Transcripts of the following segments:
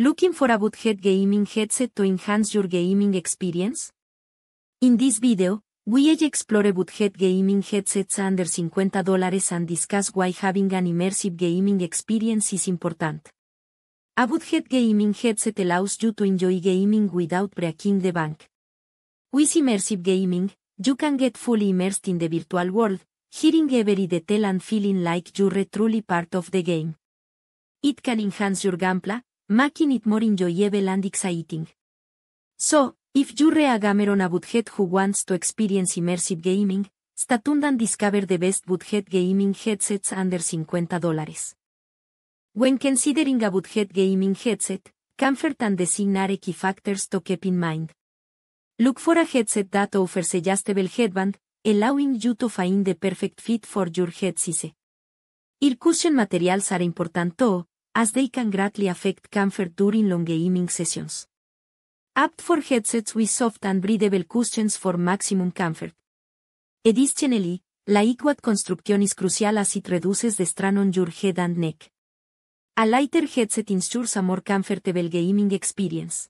Looking for a budget gaming headset to enhance your gaming experience? In this video, we explore budget gaming headsets under $50 and discuss why having an immersive gaming experience is important. A budget gaming headset allows you to enjoy gaming without breaking the bank. With immersive gaming, you can get fully immersed in the virtual world, hearing every detail and feeling like you're truly part of the game. It can enhance your gameplay, making it more enjoyable and exciting. So, if you're a gamer on a budget who wants to experience immersive gaming, Statund and discover the best budget gaming headsets under $50. When considering a budget gaming headset, comfort and design key factors to keep in mind. Look for a headset that offers adjustable headband, allowing you to find the perfect fit for your head size. materials are important as they can greatly affect comfort during long gaming sessions. Apt for headsets with soft and breathable cushions for maximum comfort. Additionally, la equat construction is crucial as it reduces the strain on your head and neck. A lighter headset ensures a more comfortable gaming experience.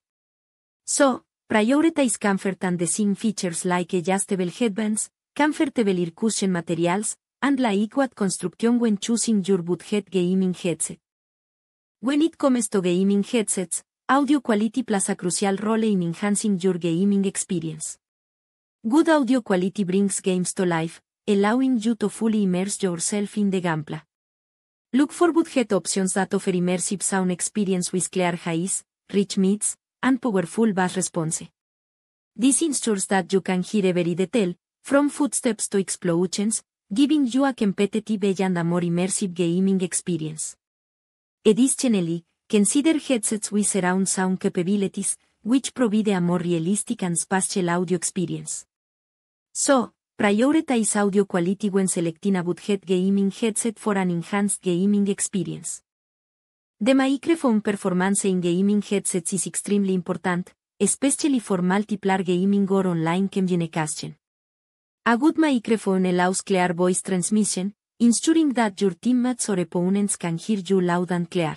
So, prioritize comfort and design features like adjustable headbands, comfortable ear cushion materials, and la equat construction when choosing your boot gaming headset. When it comes to gaming headsets, audio quality plays a crucial role in enhancing your gaming experience. Good audio quality brings games to life, allowing you to fully immerse yourself in the gameplay. Look for budget options that offer immersive sound experience with clear highs, rich mids, and powerful bass response. This ensures that you can hear every detail, from footsteps to explosions, giving you a competitive and a more immersive gaming experience. Additionally, consider headsets with surround sound capabilities, which provide a more realistic and spatial audio experience. So, prioritize audio quality when selecting a budget gaming headset for an enhanced gaming experience. The microphone performance in gaming headsets is extremely important, especially for multiplayer gaming or online communication. A good microphone allows clear voice transmission, ensuring that your teammates or opponents can hear you loud and clear.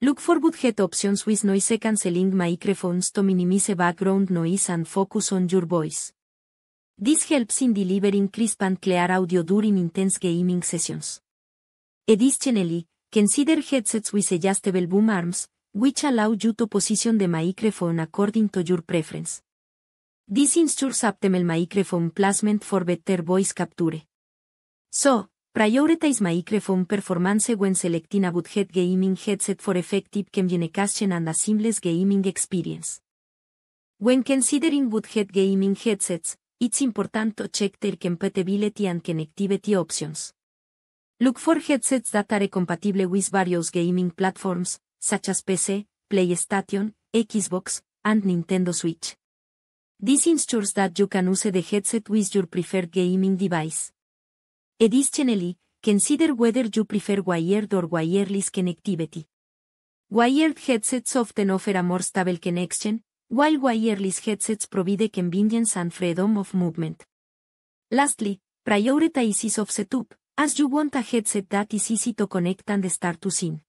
Look for good head options with noise cancelling microphones to minimize background noise and focus on your voice. This helps in delivering crisp and clear audio during intense gaming sessions. Additionally, consider headsets with adjustable boom arms, which allow you to position the microphone according to your preference. This ensures optimal microphone placement for better voice capture. So, Priorita is my microphone performance when selecting a budget gaming headset for effective communication and a seamless gaming experience. When considering budget gaming headsets, it's important to check their compatibility and connectivity options. Look for headsets that are compatible with various gaming platforms, such as PC, PlayStation, Xbox, and Nintendo Switch. This ensures that you can use the headset with your preferred gaming device. Edis is consider whether you prefer wired or wireless connectivity. Wired headsets often offer a more stable connection, while wireless headsets provide convenience and freedom of movement. Lastly, prioritize is of setup, as you want a headset that is easy to connect and start to sync.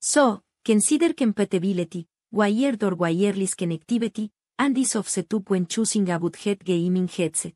So, consider compatibility, wired or wireless connectivity, and is of setup when choosing a head gaming headset.